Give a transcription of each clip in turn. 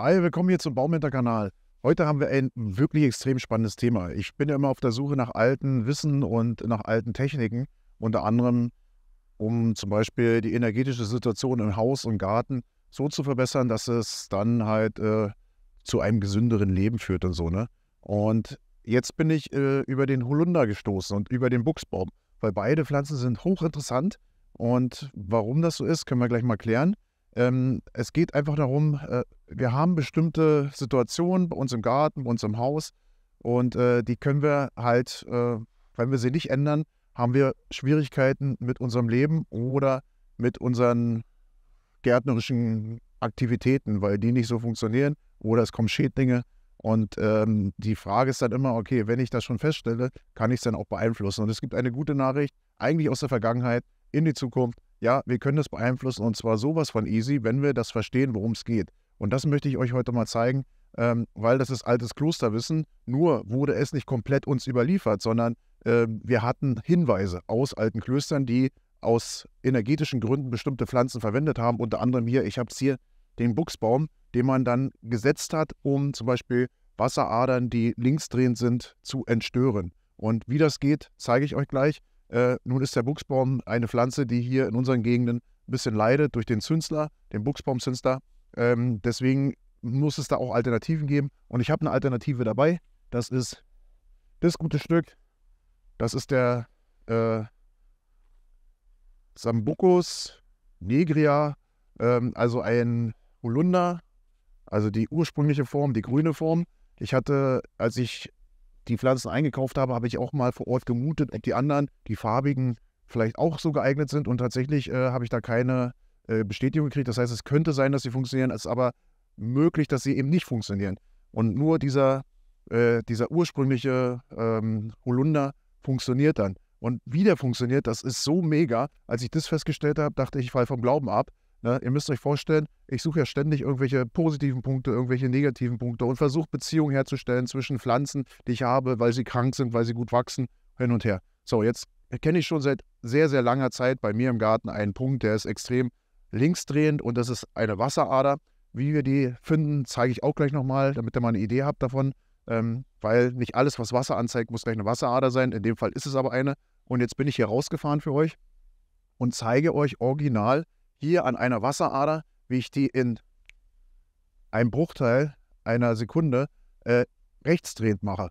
Hi, willkommen hier zum Baumhinterkanal. Heute haben wir ein wirklich extrem spannendes Thema. Ich bin ja immer auf der Suche nach alten Wissen und nach alten Techniken, unter anderem um zum Beispiel die energetische Situation im Haus und Garten so zu verbessern, dass es dann halt äh, zu einem gesünderen Leben führt und so. Ne? Und jetzt bin ich äh, über den Holunder gestoßen und über den Buchsbaum, weil beide Pflanzen sind hochinteressant. Und warum das so ist, können wir gleich mal klären. Ähm, es geht einfach darum, äh, wir haben bestimmte Situationen bei uns im Garten, bei uns im Haus und äh, die können wir halt, äh, wenn wir sie nicht ändern, haben wir Schwierigkeiten mit unserem Leben oder mit unseren gärtnerischen Aktivitäten, weil die nicht so funktionieren oder es kommen Schädlinge. Und ähm, die Frage ist dann immer, okay, wenn ich das schon feststelle, kann ich es dann auch beeinflussen. Und es gibt eine gute Nachricht, eigentlich aus der Vergangenheit in die Zukunft ja, wir können das beeinflussen und zwar sowas von easy, wenn wir das verstehen, worum es geht. Und das möchte ich euch heute mal zeigen, ähm, weil das ist altes Klosterwissen, nur wurde es nicht komplett uns überliefert, sondern äh, wir hatten Hinweise aus alten Klöstern, die aus energetischen Gründen bestimmte Pflanzen verwendet haben. Unter anderem hier, ich habe es hier, den Buchsbaum, den man dann gesetzt hat, um zum Beispiel Wasseradern, die linksdrehend sind, zu entstören. Und wie das geht, zeige ich euch gleich. Äh, nun ist der Buchsbaum eine Pflanze, die hier in unseren Gegenden ein bisschen leidet durch den Zünsler, den Buchsbaumzünsler. Ähm, deswegen muss es da auch Alternativen geben. Und ich habe eine Alternative dabei. Das ist das gute Stück. Das ist der äh, Sambucus negria, ähm, also ein Holunder, also die ursprüngliche Form, die grüne Form. Ich hatte, als ich die Pflanzen eingekauft habe, habe ich auch mal vor Ort gemutet, ob die anderen, die farbigen, vielleicht auch so geeignet sind. Und tatsächlich äh, habe ich da keine äh, Bestätigung gekriegt. Das heißt, es könnte sein, dass sie funktionieren, es ist aber möglich, dass sie eben nicht funktionieren. Und nur dieser, äh, dieser ursprüngliche ähm, Holunder funktioniert dann. Und wie der funktioniert, das ist so mega. Als ich das festgestellt habe, dachte ich, ich falle vom Glauben ab. Ne? Ihr müsst euch vorstellen, ich suche ja ständig irgendwelche positiven Punkte, irgendwelche negativen Punkte und versuche Beziehungen herzustellen zwischen Pflanzen, die ich habe, weil sie krank sind, weil sie gut wachsen, hin und her. So, jetzt kenne ich schon seit sehr, sehr langer Zeit bei mir im Garten einen Punkt, der ist extrem linksdrehend und das ist eine Wasserader. Wie wir die finden, zeige ich auch gleich nochmal, damit ihr mal eine Idee habt davon. Ähm, weil nicht alles, was Wasser anzeigt, muss gleich eine Wasserader sein. In dem Fall ist es aber eine. Und jetzt bin ich hier rausgefahren für euch und zeige euch original hier an einer Wasserader, wie ich die in einem Bruchteil einer Sekunde äh, rechtsdrehend mache.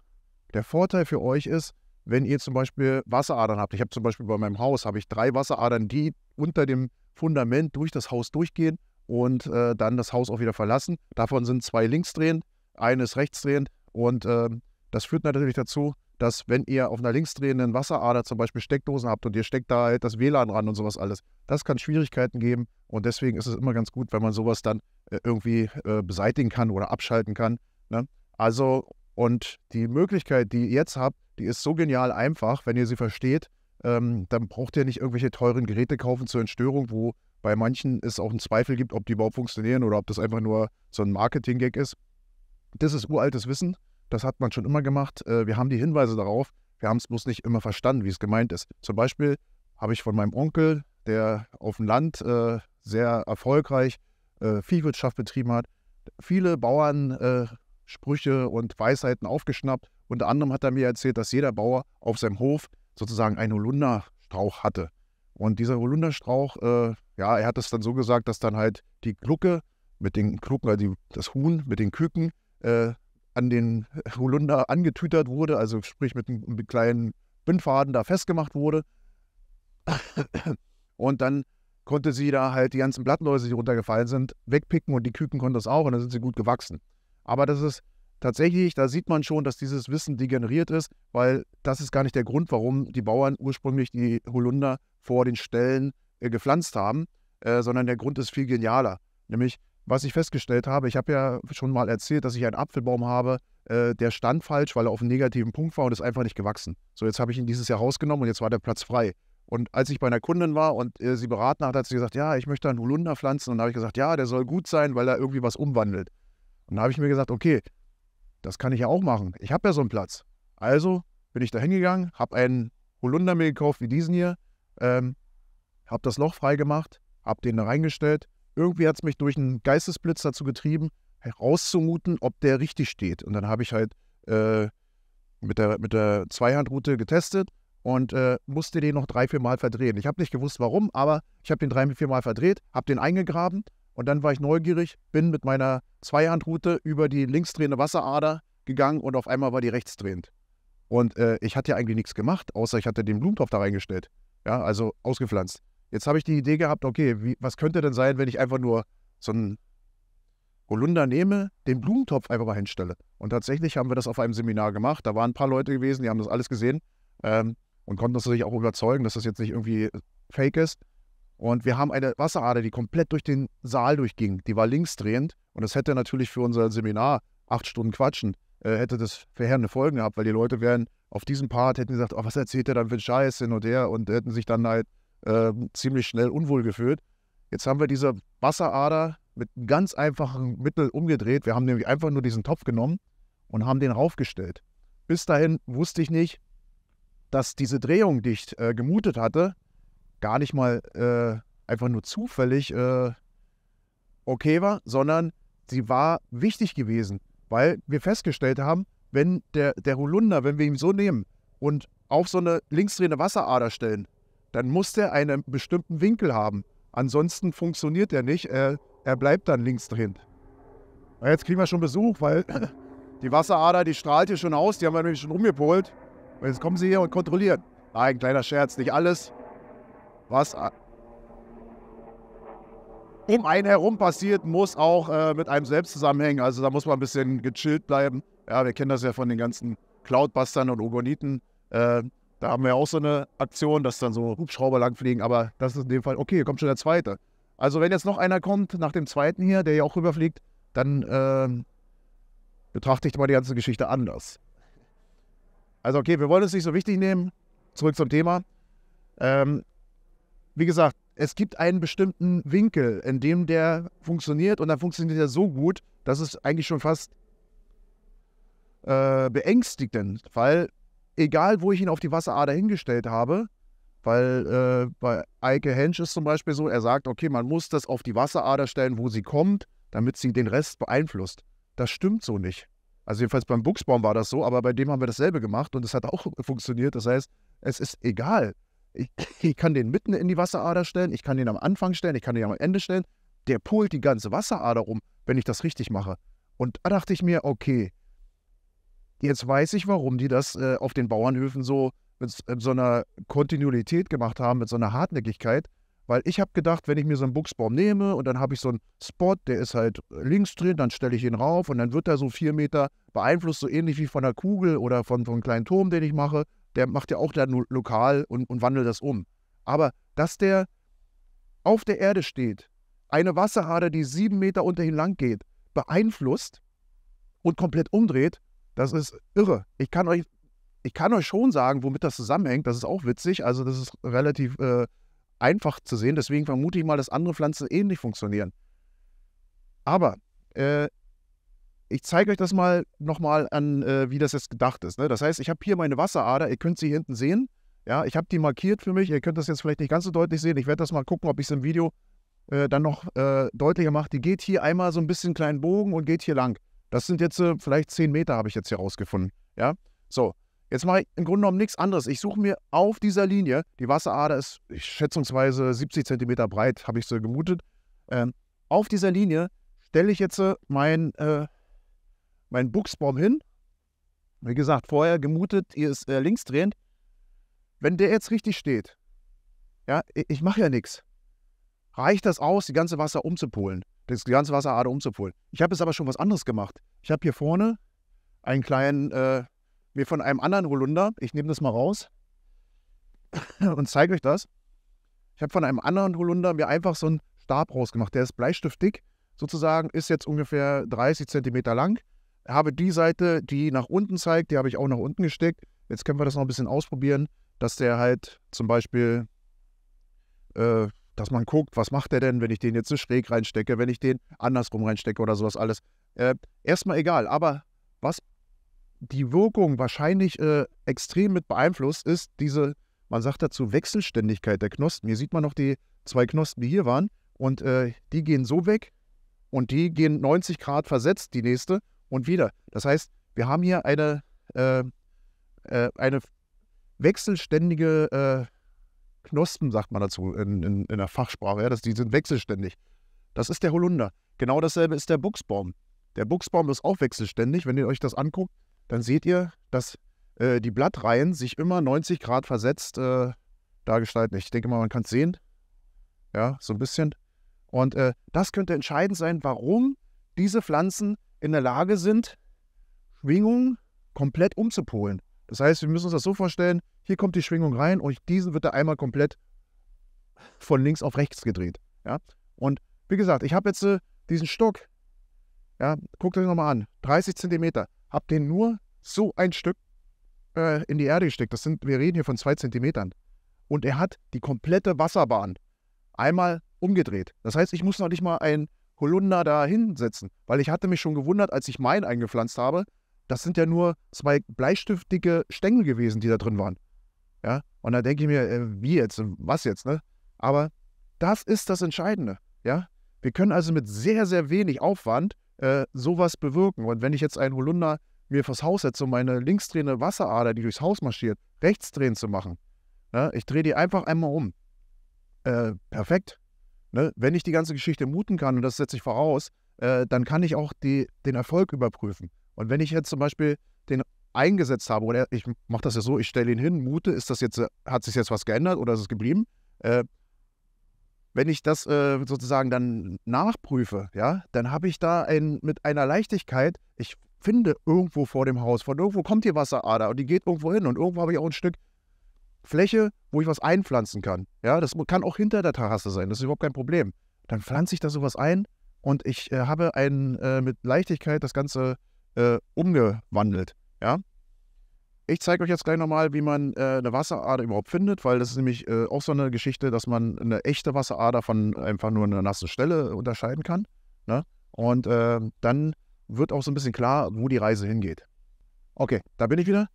Der Vorteil für euch ist, wenn ihr zum Beispiel Wasseradern habt. Ich habe zum Beispiel bei meinem Haus habe ich drei Wasseradern, die unter dem Fundament durch das Haus durchgehen und äh, dann das Haus auch wieder verlassen. Davon sind zwei linksdrehend, eine ist rechtsdrehend und äh, das führt natürlich dazu, dass wenn ihr auf einer linksdrehenden Wasserader zum Beispiel Steckdosen habt und ihr steckt da halt das WLAN ran und sowas alles, das kann Schwierigkeiten geben und deswegen ist es immer ganz gut, wenn man sowas dann äh, irgendwie äh, beseitigen kann oder abschalten kann. Ne? Also und die Möglichkeit, die ihr jetzt habt, die ist so genial einfach, wenn ihr sie versteht, ähm, dann braucht ihr nicht irgendwelche teuren Geräte kaufen zur Entstörung, wo bei manchen es auch einen Zweifel gibt, ob die überhaupt funktionieren oder ob das einfach nur so ein Marketing-Gag ist. Das ist uraltes Wissen das hat man schon immer gemacht. Äh, wir haben die Hinweise darauf. Wir haben es bloß nicht immer verstanden, wie es gemeint ist. Zum Beispiel habe ich von meinem Onkel, der auf dem Land äh, sehr erfolgreich äh, Viehwirtschaft betrieben hat, viele Bauernsprüche und Weisheiten aufgeschnappt. Unter anderem hat er mir erzählt, dass jeder Bauer auf seinem Hof sozusagen einen Holunderstrauch hatte. Und dieser Holunderstrauch, äh, ja, er hat es dann so gesagt, dass dann halt die Glucke mit den Klucken, also die, das Huhn mit den Küken, äh, an den Holunder angetütert wurde, also sprich mit einem, mit einem kleinen Bindfaden da festgemacht wurde. Und dann konnte sie da halt die ganzen Blattläuse, die runtergefallen sind, wegpicken und die Küken konnten das auch und dann sind sie gut gewachsen. Aber das ist tatsächlich, da sieht man schon, dass dieses Wissen degeneriert ist, weil das ist gar nicht der Grund, warum die Bauern ursprünglich die Holunder vor den Ställen äh, gepflanzt haben, äh, sondern der Grund ist viel genialer. Nämlich, was ich festgestellt habe, ich habe ja schon mal erzählt, dass ich einen Apfelbaum habe, äh, der stand falsch, weil er auf einem negativen Punkt war und ist einfach nicht gewachsen. So, jetzt habe ich ihn dieses Jahr rausgenommen und jetzt war der Platz frei. Und als ich bei einer Kundin war und äh, sie beraten hat, hat sie gesagt, ja, ich möchte einen Holunder pflanzen. Und da habe ich gesagt, ja, der soll gut sein, weil er irgendwie was umwandelt. Und da habe ich mir gesagt, okay, das kann ich ja auch machen. Ich habe ja so einen Platz. Also bin ich da hingegangen, habe einen Holunder mir gekauft, wie diesen hier, ähm, habe das Loch freigemacht, habe den da reingestellt irgendwie hat es mich durch einen Geistesblitz dazu getrieben, herauszumuten, ob der richtig steht. Und dann habe ich halt äh, mit, der, mit der Zweihandroute getestet und äh, musste den noch drei, vier Mal verdrehen. Ich habe nicht gewusst, warum, aber ich habe den drei, vier Mal verdreht, habe den eingegraben und dann war ich neugierig, bin mit meiner Zweihandroute über die linksdrehende Wasserader gegangen und auf einmal war die rechtsdrehend. Und äh, ich hatte ja eigentlich nichts gemacht, außer ich hatte den Blumentopf da reingestellt. Ja, also ausgepflanzt. Jetzt habe ich die Idee gehabt, okay, wie, was könnte denn sein, wenn ich einfach nur so einen Holunder nehme, den Blumentopf einfach mal hinstelle. Und tatsächlich haben wir das auf einem Seminar gemacht. Da waren ein paar Leute gewesen, die haben das alles gesehen ähm, und konnten uns natürlich auch überzeugen, dass das jetzt nicht irgendwie äh, fake ist. Und wir haben eine Wasserader, die komplett durch den Saal durchging. Die war linksdrehend. Und das hätte natürlich für unser Seminar acht Stunden quatschen, äh, hätte das verheerende Folgen gehabt, weil die Leute wären auf diesem Part hätten gesagt, oh, was erzählt er dann für einen Scheiß hin und her und hätten sich dann halt ähm, ziemlich schnell unwohl gefühlt. Jetzt haben wir diese Wasserader mit ganz einfachen Mitteln umgedreht. Wir haben nämlich einfach nur diesen Topf genommen und haben den raufgestellt. Bis dahin wusste ich nicht, dass diese Drehung, die ich äh, gemutet hatte, gar nicht mal äh, einfach nur zufällig äh, okay war, sondern sie war wichtig gewesen, weil wir festgestellt haben, wenn der, der Holunder, wenn wir ihn so nehmen und auf so eine linksdrehende Wasserader stellen, dann muss der einen bestimmten Winkel haben. Ansonsten funktioniert er nicht. Er, er bleibt dann links drin. jetzt kriegen wir schon Besuch, weil die Wasserader, die strahlt hier schon aus. Die haben wir nämlich schon rumgepolt. Und jetzt kommen sie hier und kontrollieren. Nein, kleiner Scherz, nicht alles. Was um einen herum passiert, muss auch äh, mit einem selbst zusammenhängen. Also da muss man ein bisschen gechillt bleiben. Ja, wir kennen das ja von den ganzen Cloudbustern und Ogoniten. Äh, da haben wir auch so eine Aktion, dass dann so Hubschrauber langfliegen, aber das ist in dem Fall, okay, hier kommt schon der zweite. Also wenn jetzt noch einer kommt nach dem zweiten hier, der ja auch rüberfliegt, dann äh, betrachte ich mal die ganze Geschichte anders. Also okay, wir wollen es nicht so wichtig nehmen. Zurück zum Thema. Ähm, wie gesagt, es gibt einen bestimmten Winkel, in dem der funktioniert und dann funktioniert er so gut, dass es eigentlich schon fast äh, beängstigend, weil egal wo ich ihn auf die Wasserader hingestellt habe, weil äh, bei Eike Hensch ist zum Beispiel so, er sagt, okay, man muss das auf die Wasserader stellen, wo sie kommt, damit sie den Rest beeinflusst. Das stimmt so nicht. Also jedenfalls beim Buchsbaum war das so, aber bei dem haben wir dasselbe gemacht und es hat auch funktioniert. Das heißt, es ist egal. Ich, ich, kann den mitten in die Wasserader stellen, ich kann den am Anfang stellen, ich kann den am Ende stellen. Der pult die ganze Wasserader um, wenn ich das richtig mache. Und da dachte ich mir, okay, Jetzt weiß ich, warum die das äh, auf den Bauernhöfen so mit so einer Kontinuität gemacht haben, mit so einer Hartnäckigkeit. Weil ich habe gedacht, wenn ich mir so einen Buchsbaum nehme und dann habe ich so einen Spot, der ist halt links drin, dann stelle ich ihn rauf und dann wird er so vier Meter beeinflusst, so ähnlich wie von einer Kugel oder von, von einem kleinen Turm, den ich mache. Der macht ja auch da lokal und, und wandelt das um. Aber dass der auf der Erde steht, eine Wasserader, die sieben Meter unter ihn lang geht, beeinflusst und komplett umdreht, das ist irre. Ich kann euch, ich kann euch schon sagen, womit das zusammenhängt. Das ist auch witzig. Also das ist relativ äh, einfach zu sehen. Deswegen vermute ich mal, dass andere Pflanzen ähnlich funktionieren. Aber äh, ich zeige euch das mal nochmal an, äh, wie das jetzt gedacht ist. Ne? Das heißt, ich habe hier meine Wasserader. Ihr könnt sie hinten sehen. Ja, ich habe die markiert für mich. Ihr könnt das jetzt vielleicht nicht ganz so deutlich sehen. Ich werde das mal gucken, ob ich es im Video äh, dann noch äh, deutlicher mache. Die geht hier einmal so ein bisschen kleinen Bogen und geht hier lang. Das sind jetzt äh, vielleicht 10 Meter, habe ich jetzt hier rausgefunden. Ja, so. Jetzt mache ich im Grunde genommen nichts anderes. Ich suche mir auf dieser Linie, die Wasserader ist schätzungsweise 70 Zentimeter breit, habe ich so gemutet. Ähm, auf dieser Linie stelle ich jetzt äh, mein, äh, mein Buchsbaum hin. Wie gesagt, vorher gemutet, hier ist äh, links drehend. Wenn der jetzt richtig steht, ja, ich, ich mache ja nichts. Reicht das aus, die ganze Wasser umzupolen? das ganze Wasserader umzupolen. Ich habe jetzt aber schon was anderes gemacht. Ich habe hier vorne einen kleinen, äh, mir von einem anderen Holunder, ich nehme das mal raus und zeige euch das. Ich habe von einem anderen Holunder mir einfach so einen Stab rausgemacht. Der ist bleistiftdick, sozusagen, ist jetzt ungefähr 30 cm lang. Habe die Seite, die nach unten zeigt, die habe ich auch nach unten gesteckt. Jetzt können wir das noch ein bisschen ausprobieren, dass der halt zum Beispiel äh, dass man guckt, was macht der denn, wenn ich den jetzt eine schräg reinstecke, wenn ich den andersrum reinstecke oder sowas alles. Äh, erstmal egal, aber was die Wirkung wahrscheinlich äh, extrem mit beeinflusst, ist diese, man sagt dazu, Wechselständigkeit der Knospen. Hier sieht man noch die zwei Knospen, die hier waren und äh, die gehen so weg und die gehen 90 Grad versetzt, die nächste und wieder. Das heißt, wir haben hier eine, äh, äh, eine wechselständige äh, Knospen, sagt man dazu in, in, in der Fachsprache. Ja, das, die sind wechselständig. Das ist der Holunder. Genau dasselbe ist der Buchsbaum. Der Buchsbaum ist auch wechselständig. Wenn ihr euch das anguckt, dann seht ihr, dass äh, die Blattreihen sich immer 90 Grad versetzt äh, dargestalten. Ich denke mal, man kann es sehen. Ja, so ein bisschen. Und äh, das könnte entscheidend sein, warum diese Pflanzen in der Lage sind, Schwingungen komplett umzupolen. Das heißt, wir müssen uns das so vorstellen, hier kommt die Schwingung rein und diesen wird da einmal komplett von links auf rechts gedreht. Ja? Und wie gesagt, ich habe jetzt äh, diesen Stock, ja, guckt euch nochmal an, 30 cm, habe den nur so ein Stück äh, in die Erde gesteckt. Das sind, wir reden hier von zwei Zentimetern. Und er hat die komplette Wasserbahn einmal umgedreht. Das heißt, ich muss noch nicht mal ein Holunder da hinsetzen, weil ich hatte mich schon gewundert, als ich meinen eingepflanzt habe, das sind ja nur zwei bleistiftige Stängel gewesen, die da drin waren. Ja, und da denke ich mir, äh, wie jetzt, was jetzt, ne? Aber das ist das Entscheidende, ja? Wir können also mit sehr, sehr wenig Aufwand äh, sowas bewirken. Und wenn ich jetzt einen Holunder mir vors Haus setze, um meine linksdrehende Wasserader, die durchs Haus marschiert, rechtsdrehen zu machen, ne? ich drehe die einfach einmal um. Äh, perfekt. Ne? Wenn ich die ganze Geschichte muten kann, und das setze ich voraus, äh, dann kann ich auch die, den Erfolg überprüfen. Und wenn ich jetzt zum Beispiel den eingesetzt habe, oder ich mache das ja so, ich stelle ihn hin, mute, ist das jetzt, hat sich jetzt was geändert oder ist es geblieben? Äh, wenn ich das äh, sozusagen dann nachprüfe, ja, dann habe ich da ein, mit einer Leichtigkeit, ich finde irgendwo vor dem Haus, von irgendwo kommt die Wasserader und die geht irgendwo hin und irgendwo habe ich auch ein Stück Fläche, wo ich was einpflanzen kann. Ja, das kann auch hinter der Terrasse sein, das ist überhaupt kein Problem. Dann pflanze ich da sowas ein und ich äh, habe ein, äh, mit Leichtigkeit das Ganze äh, umgewandelt. Ja? Ich zeige euch jetzt gleich nochmal, wie man äh, eine Wasserader überhaupt findet, weil das ist nämlich äh, auch so eine Geschichte, dass man eine echte Wasserader von einfach nur einer nassen Stelle unterscheiden kann. Ne? Und äh, dann wird auch so ein bisschen klar, wo die Reise hingeht. Okay, da bin ich wieder.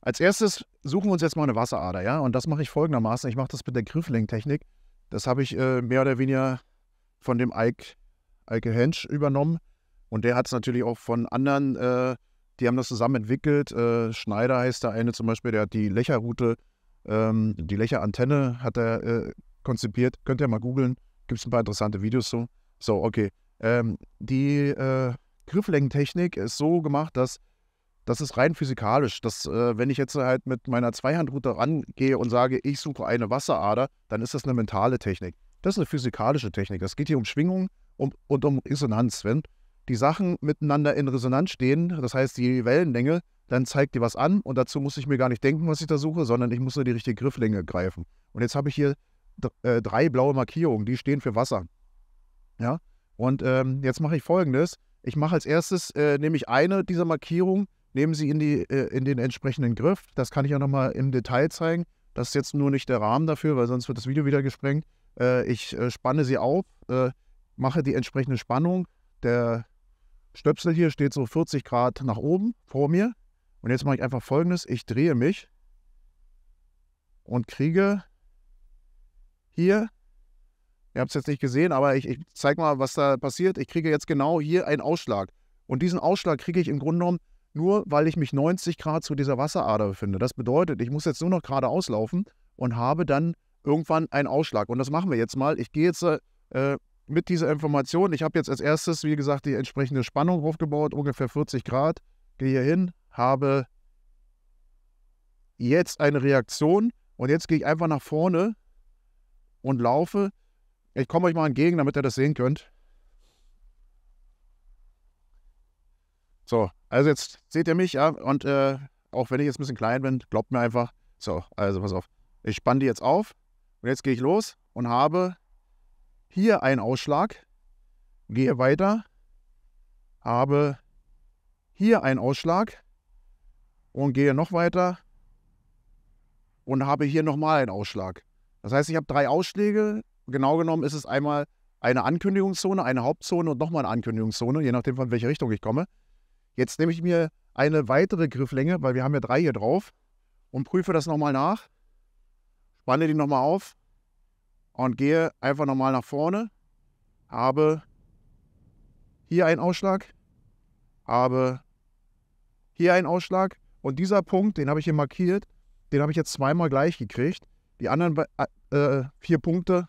Als erstes suchen wir uns jetzt mal eine Wasserader, ja? Und das mache ich folgendermaßen. Ich mache das mit der Grifflenktechnik. Das habe ich äh, mehr oder weniger von dem Ike, Ike Hensch übernommen. Und der hat es natürlich auch von anderen, äh, die haben das zusammen entwickelt. Äh, Schneider heißt der eine zum Beispiel, der hat die Lächerroute, ähm, die Lächerantenne hat er äh, konzipiert. Könnt ihr mal googeln, gibt es ein paar interessante Videos so. So, okay. Ähm, die äh, Grifflängentechnik ist so gemacht, dass das ist rein physikalisch. Dass, äh, wenn ich jetzt halt mit meiner Zweihandroute rangehe und sage, ich suche eine Wasserader, dann ist das eine mentale Technik. Das ist eine physikalische Technik. Es geht hier um Schwingung und, und um Resonanz. Wenn die Sachen miteinander in Resonanz stehen, das heißt die Wellenlänge, dann zeigt dir was an und dazu muss ich mir gar nicht denken, was ich da suche, sondern ich muss nur die richtige Grifflänge greifen. Und jetzt habe ich hier äh, drei blaue Markierungen, die stehen für Wasser. Ja, und ähm, jetzt mache ich folgendes. Ich mache als erstes, äh, nehme ich eine dieser Markierungen, nehme sie in, die, äh, in den entsprechenden Griff. Das kann ich auch nochmal im Detail zeigen. Das ist jetzt nur nicht der Rahmen dafür, weil sonst wird das Video wieder gesprengt. Äh, ich äh, spanne sie auf, mache die entsprechende Spannung. Der Stöpsel hier steht so 40 Grad nach oben vor mir. Und jetzt mache ich einfach folgendes. Ich drehe mich und kriege hier, ihr habt es jetzt nicht gesehen, aber ich, ich zeige mal, was da passiert. Ich kriege jetzt genau hier einen Ausschlag. Und diesen Ausschlag kriege ich im Grunde genommen nur, weil ich mich 90 Grad zu dieser Wasserader befinde. Das bedeutet, ich muss jetzt nur noch geradeaus laufen und habe dann irgendwann einen Ausschlag. Und das machen wir jetzt mal. Ich gehe jetzt äh, mit dieser Information. Ich habe jetzt als erstes, wie gesagt, die entsprechende Spannung aufgebaut, ungefähr 40 Grad. Gehe hier hin, habe jetzt eine Reaktion und jetzt gehe ich einfach nach vorne und laufe. Ich komme euch mal entgegen, damit ihr das sehen könnt. So, also jetzt seht ihr mich, ja, und äh, auch wenn ich jetzt ein bisschen klein bin, glaubt mir einfach. So, also pass auf. Ich spanne die jetzt auf und jetzt gehe ich los und habe hier ein Ausschlag, gehe weiter, habe hier einen Ausschlag und gehe noch weiter und habe hier nochmal einen Ausschlag. Das heißt, ich habe drei Ausschläge. Genau genommen ist es einmal eine Ankündigungszone, eine Hauptzone und nochmal eine Ankündigungszone, je nachdem, von welcher Richtung ich komme. Jetzt nehme ich mir eine weitere Grifflänge, weil wir haben ja drei hier drauf und prüfe das nochmal nach. Spanne die nochmal auf und gehe einfach nochmal nach vorne, habe hier einen Ausschlag, habe hier einen Ausschlag und dieser Punkt, den habe ich hier markiert, den habe ich jetzt zweimal gleich gekriegt. Die anderen äh, äh, vier Punkte,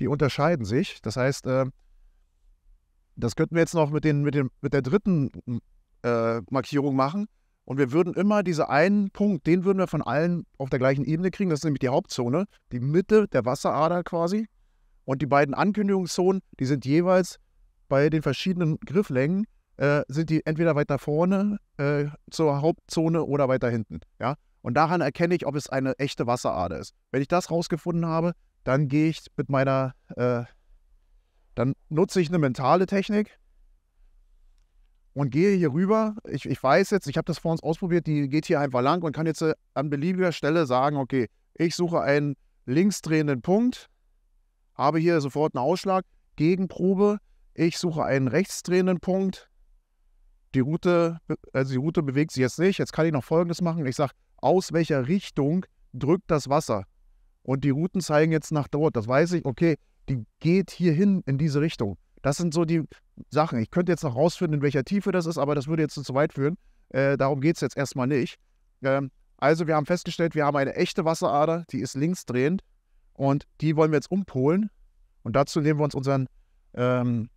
die unterscheiden sich. Das heißt, äh, das könnten wir jetzt noch mit, den, mit, den, mit der dritten äh, Markierung machen. Und wir würden immer diesen einen Punkt, den würden wir von allen auf der gleichen Ebene kriegen. Das ist nämlich die Hauptzone, die Mitte der Wasserader quasi. Und die beiden Ankündigungszonen, die sind jeweils bei den verschiedenen Grifflängen, äh, sind die entweder weiter vorne äh, zur Hauptzone oder weiter hinten. Ja? Und daran erkenne ich, ob es eine echte Wasserader ist. Wenn ich das rausgefunden habe, dann gehe ich mit meiner, äh, dann nutze ich eine mentale Technik, und gehe hier rüber. Ich, ich weiß jetzt, ich habe das vor uns ausprobiert, die geht hier einfach lang und kann jetzt äh, an beliebiger Stelle sagen, okay, ich suche einen linksdrehenden Punkt, habe hier sofort einen Ausschlag, Gegenprobe, ich suche einen rechtsdrehenden Punkt. Die Route, also die Route bewegt sich jetzt nicht. Jetzt kann ich noch folgendes machen. Ich sage, aus welcher Richtung drückt das Wasser? Und die Routen zeigen jetzt nach dort. Das weiß ich, okay, die geht hier hin in diese Richtung. Das sind so die Sachen. Ich könnte jetzt noch rausfinden, in welcher Tiefe das ist, aber das würde jetzt zu weit führen. Äh, darum geht es jetzt erstmal nicht. Ähm, also, wir haben festgestellt, wir haben eine echte Wasserader, die ist linksdrehend und die wollen wir jetzt umpolen. Und dazu nehmen wir uns unseren, ähm,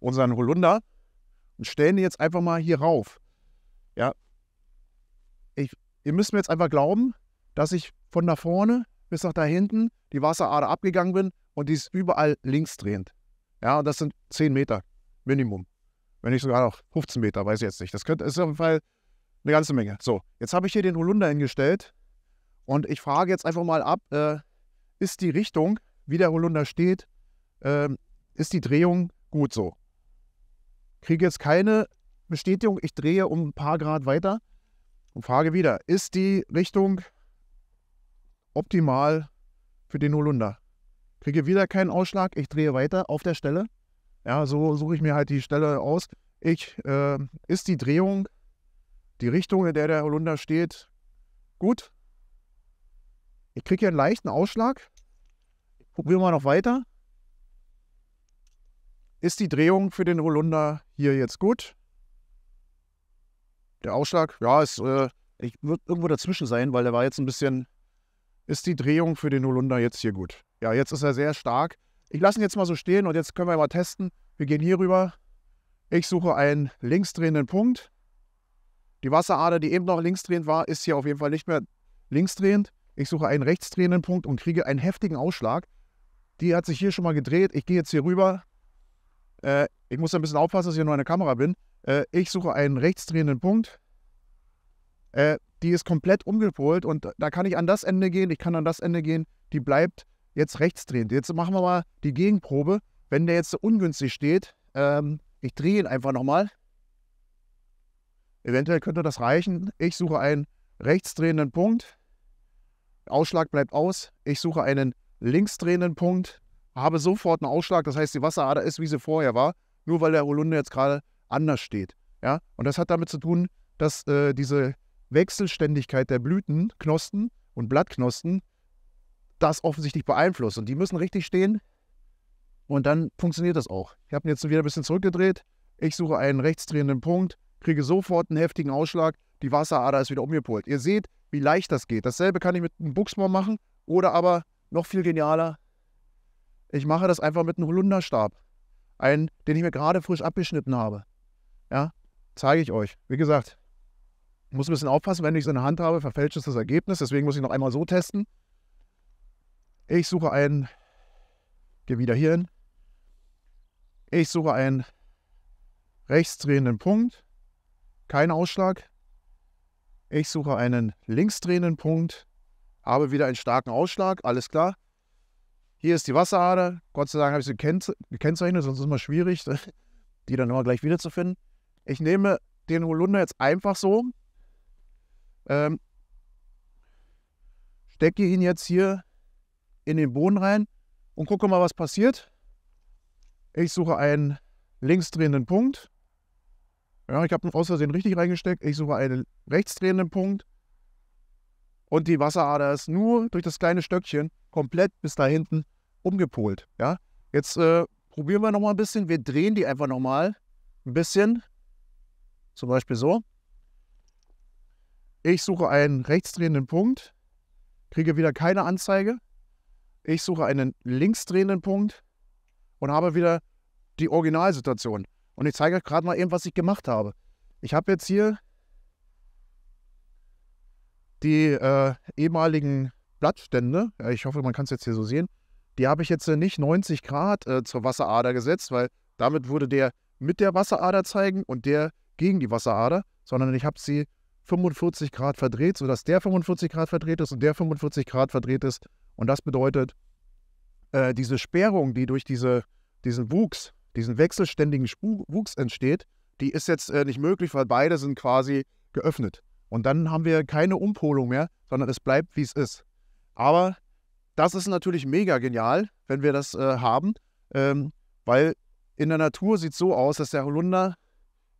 unseren Holunder und stellen den jetzt einfach mal hier rauf. Ja, ich, ihr müsst mir jetzt einfach glauben, dass ich von da vorne bis nach da hinten die Wasserader abgegangen bin und die ist überall linksdrehend. Ja, und das sind 10 Meter Minimum. Wenn nicht sogar noch 15 Meter, weiß ich jetzt nicht. Das könnte, ist auf jeden Fall eine ganze Menge. So, jetzt habe ich hier den Holunder hingestellt und ich frage jetzt einfach mal ab, äh, ist die Richtung, wie der Holunder steht, äh, ist die Drehung gut so? Kriege jetzt keine Bestätigung, ich drehe um ein paar Grad weiter und frage wieder, ist die Richtung optimal für den Holunder? kriege wieder keinen Ausschlag, ich drehe weiter auf der Stelle. Ja, so suche ich mir halt die Stelle aus. Ich, äh, ist die Drehung, die Richtung, in der der Holunder steht, gut? Ich kriege hier einen leichten Ausschlag. Ich probiere mal noch weiter. Ist die Drehung für den Holunder hier jetzt gut? Der Ausschlag, ja, ist, äh, ich würde irgendwo dazwischen sein, weil der war jetzt ein bisschen ist die Drehung für den Holunder jetzt hier gut. Ja, jetzt ist er sehr stark. Ich lasse ihn jetzt mal so stehen und jetzt können wir mal testen. Wir gehen hier rüber. Ich suche einen linksdrehenden Punkt. Die Wasserader, die eben noch linksdrehend war, ist hier auf jeden Fall nicht mehr linksdrehend. Ich suche einen rechtsdrehenden Punkt und kriege einen heftigen Ausschlag. Die hat sich hier schon mal gedreht. Ich gehe jetzt hier rüber. Äh, ich muss ein bisschen aufpassen, dass ich nur eine Kamera bin. Äh, ich suche einen rechtsdrehenden Punkt. Äh, die ist komplett umgepolt und da kann ich an das Ende gehen, ich kann an das Ende gehen, die bleibt jetzt rechtsdrehend. Jetzt machen wir mal die Gegenprobe. Wenn der jetzt so ungünstig steht, ähm, ich drehe ihn einfach nochmal. Eventuell könnte das reichen. Ich suche einen rechtsdrehenden Punkt. Ausschlag bleibt aus. Ich suche einen linksdrehenden Punkt. Habe sofort einen Ausschlag. Das heißt, die Wasserader ist, wie sie vorher war. Nur weil der Holunder jetzt gerade anders steht. Ja? Und das hat damit zu tun, dass äh, diese Wechselständigkeit der Blüten, Knospen und Blattknospen das offensichtlich beeinflusst. Und die müssen richtig stehen und dann funktioniert das auch. Ich habe ihn jetzt wieder ein bisschen zurückgedreht. Ich suche einen rechtsdrehenden Punkt, kriege sofort einen heftigen Ausschlag. Die Wasserader ist wieder umgepolt. Ihr seht, wie leicht das geht. Dasselbe kann ich mit einem Buchsbaum machen oder aber noch viel genialer. Ich mache das einfach mit einem Holunderstab. Einen, den ich mir gerade frisch abgeschnitten habe. Ja, zeige ich euch. Wie gesagt, muss ein bisschen aufpassen, wenn ich es in der Hand habe, verfälscht es das Ergebnis. Deswegen muss ich noch einmal so testen. Ich suche ein, gehe wieder hier hin. Ich suche einen rechtsdrehenden Punkt, kein Ausschlag. Ich suche einen linksdrehenden Punkt, habe wieder einen starken Ausschlag, alles klar. Hier ist die Wasserader. Gott sei Dank habe ich sie gekennzeichnet, sonst ist es immer schwierig, die dann immer gleich wiederzufinden. Ich nehme den Holunder jetzt einfach so ähm, stecke ihn jetzt hier in den Boden rein und gucke mal, was passiert. Ich suche einen linksdrehenden Punkt. Ja, ich habe ihn aus Versehen richtig reingesteckt. Ich suche einen rechtsdrehenden Punkt. Und die Wasserader ist nur durch das kleine Stöckchen komplett bis da hinten umgepolt. Ja, jetzt äh, probieren wir nochmal ein bisschen. Wir drehen die einfach nochmal ein bisschen. Zum Beispiel so. Ich suche einen rechtsdrehenden Punkt, kriege wieder keine Anzeige. Ich suche einen linksdrehenden Punkt und habe wieder die Originalsituation. Und ich zeige euch gerade mal eben, was ich gemacht habe. Ich habe jetzt hier die äh, ehemaligen Blattstände, ich hoffe, man kann es jetzt hier so sehen, die habe ich jetzt äh, nicht 90 Grad äh, zur Wasserader gesetzt, weil damit würde der mit der Wasserader zeigen und der gegen die Wasserader, sondern ich habe sie 45 Grad verdreht, sodass der 45 Grad verdreht ist und der 45 Grad verdreht ist. Und das bedeutet, äh, diese Sperrung, die durch diese, diesen Wuchs, diesen wechselständigen Spu Wuchs entsteht, die ist jetzt äh, nicht möglich, weil beide sind quasi geöffnet. Und dann haben wir keine Umpolung mehr, sondern es bleibt, wie es ist. Aber das ist natürlich mega genial, wenn wir das äh, haben, ähm, weil in der Natur sieht es so aus, dass der Holunder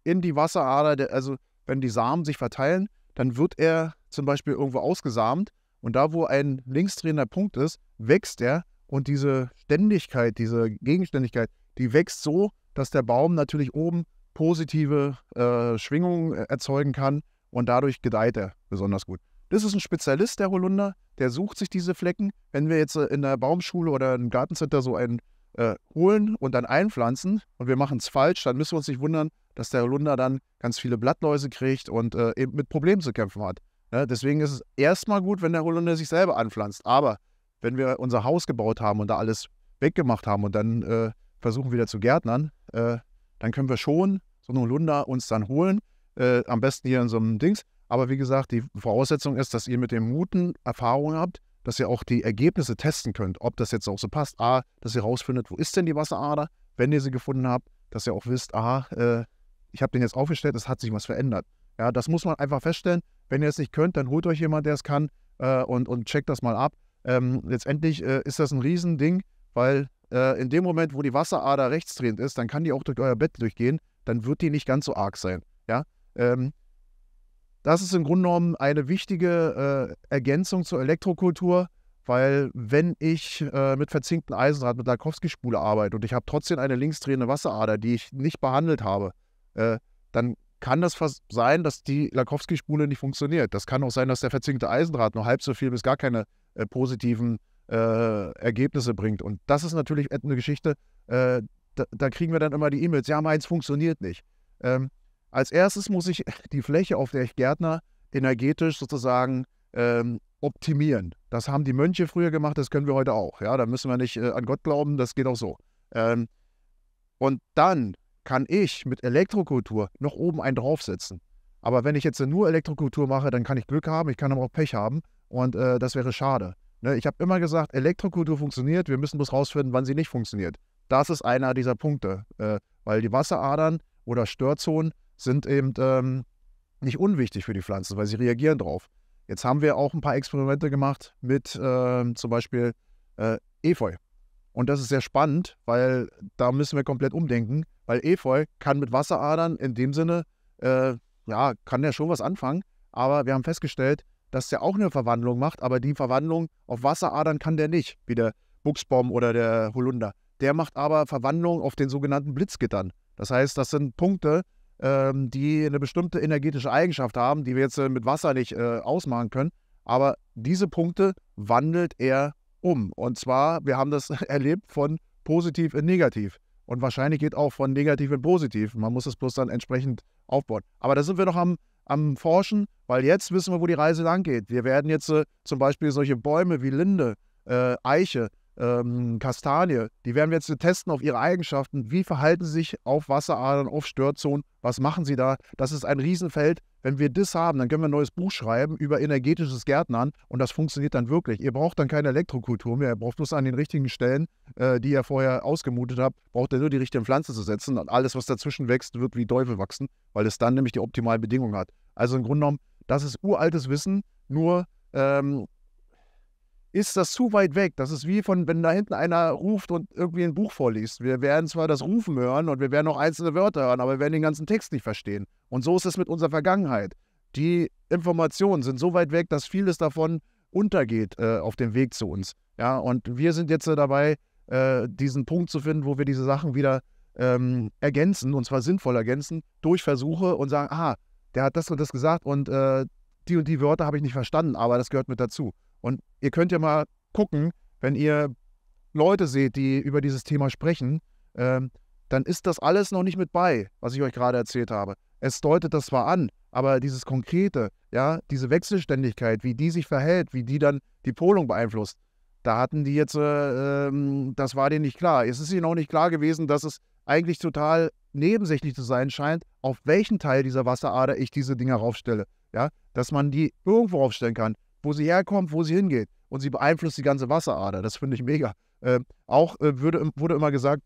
in die Wasserader, der, also wenn die Samen sich verteilen, dann wird er zum Beispiel irgendwo ausgesamt und da, wo ein linksdrehender Punkt ist, wächst er und diese Ständigkeit, diese Gegenständigkeit, die wächst so, dass der Baum natürlich oben positive äh, Schwingungen e-, erzeugen kann und dadurch gedeiht er besonders gut. Das ist ein Spezialist, der Holunder, der sucht sich diese Flecken. Wenn wir jetzt äh, in der Baumschule oder im Gartencenter so einen äh, holen und dann einpflanzen und wir machen es falsch, dann müssen wir uns nicht wundern, dass der Holunder dann ganz viele Blattläuse kriegt und äh, eben mit Problemen zu kämpfen hat. Ne? Deswegen ist es erstmal gut, wenn der Holunder sich selber anpflanzt. Aber wenn wir unser Haus gebaut haben und da alles weggemacht haben und dann äh, versuchen wieder zu gärtnern, äh, dann können wir schon so einen Holunder uns dann holen. Äh, am besten hier in so einem Dings. Aber wie gesagt, die Voraussetzung ist, dass ihr mit dem Muten Erfahrung habt, dass ihr auch die Ergebnisse testen könnt, ob das jetzt auch so passt. A, dass ihr rausfindet, wo ist denn die Wasserader, wenn ihr sie gefunden habt, dass ihr auch wisst, aha, äh, ich habe den jetzt aufgestellt, es hat sich was verändert. Ja, das muss man einfach feststellen. Wenn ihr es nicht könnt, dann holt euch jemand, der es kann äh, und, und checkt das mal ab. Ähm, letztendlich äh, ist das ein Riesending, weil äh, in dem Moment, wo die Wasserader rechtsdrehend ist, dann kann die auch durch euer Bett durchgehen, dann wird die nicht ganz so arg sein. Ja? Ähm, das ist im Grunde genommen eine wichtige äh, Ergänzung zur Elektrokultur, weil wenn ich äh, mit verzinkten Eisenrad mit darkowski spule arbeite und ich habe trotzdem eine linksdrehende Wasserader, die ich nicht behandelt habe, äh, dann kann das sein, dass die Lakowski-Spule nicht funktioniert. Das kann auch sein, dass der verzinkte Eisendraht nur halb so viel bis gar keine äh, positiven äh, Ergebnisse bringt. Und das ist natürlich eine Geschichte, äh, da, da, kriegen wir dann immer die E-Mails, ja, meins funktioniert nicht. Ähm, als erstes muss ich die Fläche, auf der ich Gärtner, energetisch sozusagen ähm, optimieren. Das haben die Mönche früher gemacht, das können wir heute auch. Ja, da müssen wir nicht äh, an Gott glauben, das geht auch so. Ähm, und dann kann ich mit Elektrokultur noch oben einen draufsetzen. Aber wenn ich jetzt nur Elektrokultur mache, dann kann ich Glück haben, ich kann aber auch Pech haben und äh, das wäre schade. Ne? Ich habe immer gesagt, Elektrokultur funktioniert, wir müssen bloß rausfinden, wann sie nicht funktioniert. Das ist einer dieser Punkte, äh, weil die Wasseradern oder Störzonen sind eben ähm, nicht unwichtig für die Pflanzen, weil sie reagieren drauf. Jetzt haben wir auch ein paar Experimente gemacht mit äh, zum Beispiel äh, Efeu. Und das ist sehr spannend, weil da müssen wir komplett umdenken weil Efeu kann mit Wasseradern in dem Sinne, äh, ja, kann der schon was anfangen. Aber wir haben festgestellt, dass der auch eine Verwandlung macht, aber die Verwandlung auf Wasseradern kann der nicht, wie der Buchsbaum oder der Holunder. Der macht aber Verwandlung auf den sogenannten Blitzgittern. Das heißt, das sind Punkte, ähm, die eine bestimmte energetische Eigenschaft haben, die wir jetzt äh, mit Wasser nicht äh, ausmachen können. Aber diese Punkte wandelt er um. Und zwar, wir haben das erlebt von positiv in negativ. Und wahrscheinlich geht auch von negativ in positiv. Man muss es bloß dann entsprechend aufbauen. Aber da sind wir noch am, am Forschen, weil jetzt wissen wir, wo die Reise lang geht. Wir werden jetzt äh, zum Beispiel solche Bäume wie Linde, äh, Eiche, ähm, Kastanie, die werden wir jetzt testen auf ihre Eigenschaften. Wie verhalten sie sich auf Wasseradern, auf Störzonen? Was machen sie da? Das ist ein Riesenfeld. Wenn wir das haben, dann können wir ein neues Buch schreiben über energetisches Gärtnern und das funktioniert dann wirklich. Ihr braucht dann keine Elektrokultur mehr, ihr braucht bloß an den richtigen Stellen, äh, die ihr vorher ausgemutet habt, braucht ihr nur die richtigen Pflanzen zu setzen und alles, was dazwischen wächst, wird wie Teufel wachsen, weil es dann nämlich die optimalen Bedingungen hat. Also im Grunde genommen, das ist uraltes Wissen, nur ähm, ist das zu weit weg. Das ist wie von, wenn da hinten einer ruft und irgendwie ein Buch vorliest. Wir werden zwar das Rufen hören und wir werden auch einzelne Wörter hören, aber wir werden den ganzen Text nicht verstehen. Und so ist es mit unserer Vergangenheit. Die Informationen sind so weit weg, dass vieles davon untergeht äh, auf dem Weg zu uns. Ja, und wir sind jetzt äh, dabei, äh, diesen Punkt zu finden, wo wir diese Sachen wieder ähm, ergänzen, und zwar sinnvoll ergänzen, durch Versuche und sagen, ah, der hat das und das gesagt und äh, die und die Wörter habe ich nicht verstanden, aber das gehört mit dazu. Und ihr könnt ja mal gucken, wenn ihr Leute seht, die über dieses Thema sprechen, ähm, dann ist das alles noch nicht mit bei, was ich euch gerade erzählt habe. Es deutet das zwar an, aber dieses Konkrete, ja, diese Wechselständigkeit, wie die sich verhält, wie die dann die Polung beeinflusst, da hatten die jetzt, äh, äh, das war denen nicht klar. Es ist ihnen auch nicht klar gewesen, dass es eigentlich total nebensächlich zu sein scheint, auf welchen Teil dieser Wasserader ich diese Dinger raufstelle. Ja, dass man die irgendwo raufstellen kann wo sie herkommt, wo sie hingeht. Und sie beeinflusst die ganze Wasserader. Das finde ich mega. Ähm, auch äh, würde, wurde immer gesagt,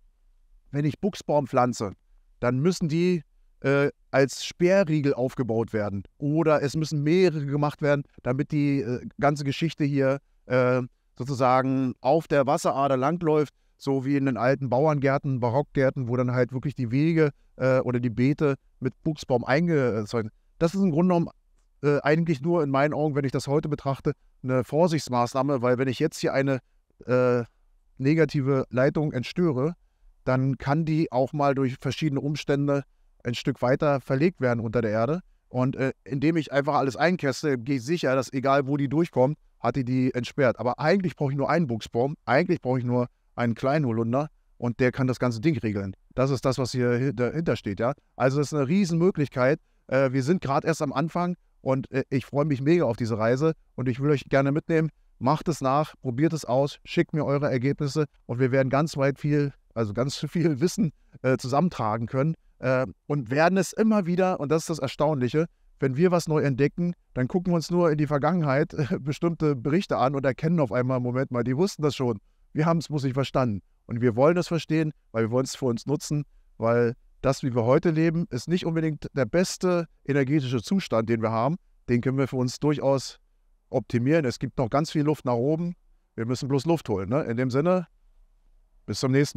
wenn ich Buchsbaum pflanze, dann müssen die äh, als Sperrriegel aufgebaut werden. Oder es müssen mehrere gemacht werden, damit die äh, ganze Geschichte hier äh, sozusagen auf der Wasserader langläuft. So wie in den alten Bauerngärten, Barockgärten, wo dann halt wirklich die Wege äh, oder die Beete mit Buchsbaum eingezeugt äh, sind. Das ist im Grunde genommen äh, eigentlich nur in meinen Augen, wenn ich das heute betrachte, eine Vorsichtsmaßnahme, weil wenn ich jetzt hier eine äh, negative Leitung entstöre, dann kann die auch mal durch verschiedene Umstände ein Stück weiter verlegt werden unter der Erde. Und äh, indem ich einfach alles einkäste, gehe ich sicher, dass egal wo die durchkommt, hat die die entsperrt. Aber eigentlich brauche ich nur einen Buchsbaum, eigentlich brauche ich nur einen kleinen Holunder und der kann das ganze Ding regeln. Das ist das, was hier dahinter steht. Ja? Also das ist eine Riesenmöglichkeit. Äh, wir sind gerade erst am Anfang und äh, ich freue mich mega auf diese Reise und ich will euch gerne mitnehmen. Macht es nach, probiert es aus, schickt mir eure Ergebnisse und wir werden ganz weit viel, also ganz viel Wissen äh, zusammentragen können äh, und werden es immer wieder, und das ist das Erstaunliche, wenn wir was neu entdecken, dann gucken wir uns nur in die Vergangenheit bestimmte Berichte an und erkennen auf einmal, Moment mal, die wussten das schon. Wir haben es muss ich verstanden. Und wir wollen es verstehen, weil wir wollen es für uns nutzen, weil das, wie wir heute leben, ist nicht unbedingt der beste energetische Zustand, den wir haben. Den können wir für uns durchaus optimieren. Es gibt noch ganz viel Luft nach oben. Wir müssen bloß Luft holen. Ne? In dem Sinne, bis zum nächsten Mal.